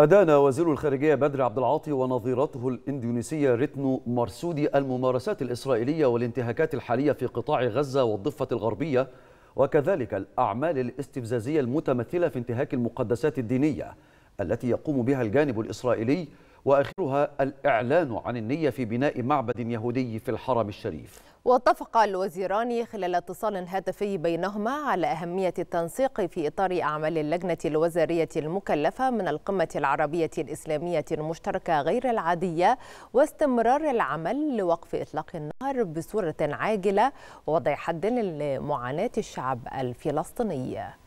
أدان وزير الخارجية بدر عبد العاطي ونظيرته الإندونيسية ريتنو مرسودي الممارسات الإسرائيلية والانتهاكات الحالية في قطاع غزة والضفة الغربية وكذلك الأعمال الاستفزازية المتمثلة في انتهاك المقدسات الدينية التي يقوم بها الجانب الإسرائيلي وآخرها الإعلان عن النية في بناء معبد يهودي في الحرم الشريف واتفق الوزيران خلال اتصال هاتفي بينهما على أهمية التنسيق في إطار أعمال اللجنة الوزارية المكلفة من القمة العربية الإسلامية المشتركة غير العادية واستمرار العمل لوقف إطلاق النار بصورة عاجلة ووضع حد لمعاناة الشعب الفلسطيني